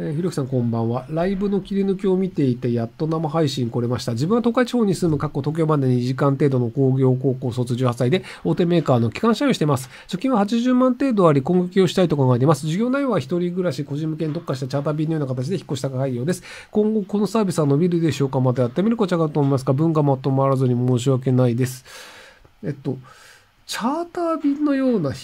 えー、ひろきさんこんばんは。ライブの切り抜きを見ていて、やっと生配信来れました。自分は東海地方に住む、過去東京まで2時間程度の工業高校卒18歳で、大手メーカーの機関車をしています。貯金は80万程度あり、攻撃をしたいと考えています。授業内容は一人暮らし、個人向けに特化したチャーター便のような形で引っ越した概要です。今後このサービスは伸びるでしょうかまたやってみるこちゃうかと思いますか文がまとまらずに申し訳ないです。えっと、チャーター便のような引っ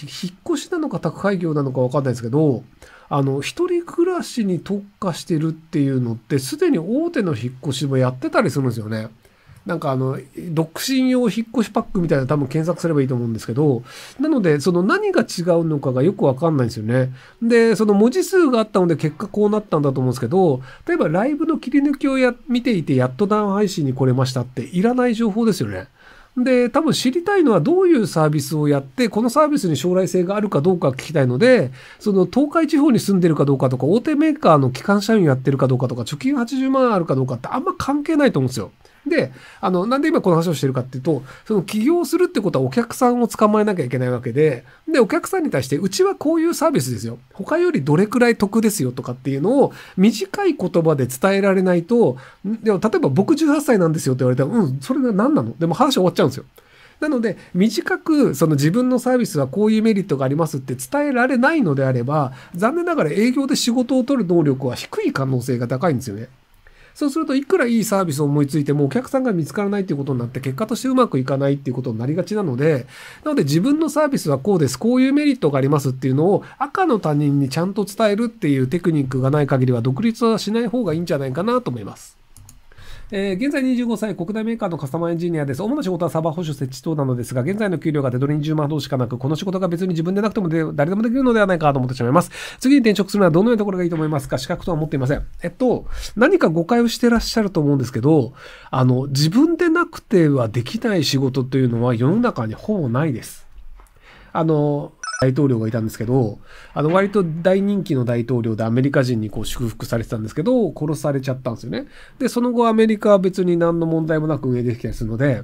越しなのか宅配業なのかわかんないですけど、あの、一人暮らしに特化してるっていうのって、すでに大手の引っ越しもやってたりするんですよね。なんかあの、独身用引っ越しパックみたいな多分検索すればいいと思うんですけど、なので、その何が違うのかがよくわかんないんですよね。で、その文字数があったので結果こうなったんだと思うんですけど、例えばライブの切り抜きをや見ていてやっと段配信に来れましたっていらない情報ですよね。で、多分知りたいのはどういうサービスをやって、このサービスに将来性があるかどうか聞きたいので、その東海地方に住んでるかどうかとか、大手メーカーの基幹社員やってるかどうかとか、貯金80万あるかどうかってあんま関係ないと思うんですよ。で、あの、なんで今この話をしてるかっていうと、その起業するってことはお客さんを捕まえなきゃいけないわけで、で、お客さんに対して、うちはこういうサービスですよ。他よりどれくらい得ですよとかっていうのを短い言葉で伝えられないと、でも例えば僕18歳なんですよって言われたら、うん、それが何なのでも話終わっちゃうんですよ。なので、短くその自分のサービスはこういうメリットがありますって伝えられないのであれば、残念ながら営業で仕事を取る能力は低い可能性が高いんですよね。そうするといくらいいサービスを思いついてもお客さんが見つからないっていうことになって結果としてうまくいかないっていうことになりがちなので、なので自分のサービスはこうです、こういうメリットがありますっていうのを赤の他人にちゃんと伝えるっていうテクニックがない限りは独立はしない方がいいんじゃないかなと思います。えー、現在25歳、国内メーカーのカスタマーエンジニアです。主な仕事はサーバー保守設置等なのですが、現在の給料が手取り20万ほどしかなく、この仕事が別に自分でなくても誰でもできるのではないかと思ってしまいます。次に転職するのはどのようなところがいいと思いますか資格とは思っていません。えっと、何か誤解をしてらっしゃると思うんですけど、あの、自分でなくてはできない仕事というのは世の中にほぼないです。あの、大統領がいたんですけど、あの割と大人気の大統領でアメリカ人にこう祝福されてたんですけど、殺されちゃったんですよね。で、その後アメリカは別に何の問題もなく運営できたりするので、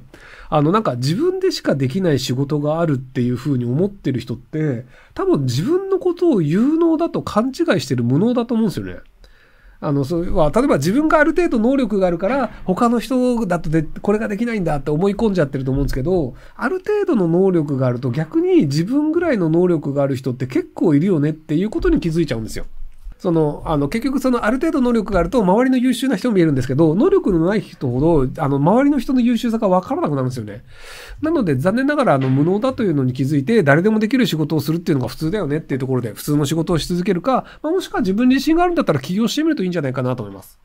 あのなんか自分でしかできない仕事があるっていうふうに思ってる人って、多分自分のことを有能だと勘違いしてる無能だと思うんですよね。あのそれは例えば自分がある程度能力があるから他の人だとでこれができないんだって思い込んじゃってると思うんですけどある程度の能力があると逆に自分ぐらいの能力がある人って結構いるよねっていうことに気づいちゃうんですよ。その、あの、結局その、ある程度能力があると、周りの優秀な人も見えるんですけど、能力のない人ほど、あの、周りの人の優秀さが分からなくなるんですよね。なので、残念ながら、あの、無能だというのに気づいて、誰でもできる仕事をするっていうのが普通だよねっていうところで、普通の仕事をし続けるか、まあ、もしくは自分自身があるんだったら起業してみるといいんじゃないかなと思います。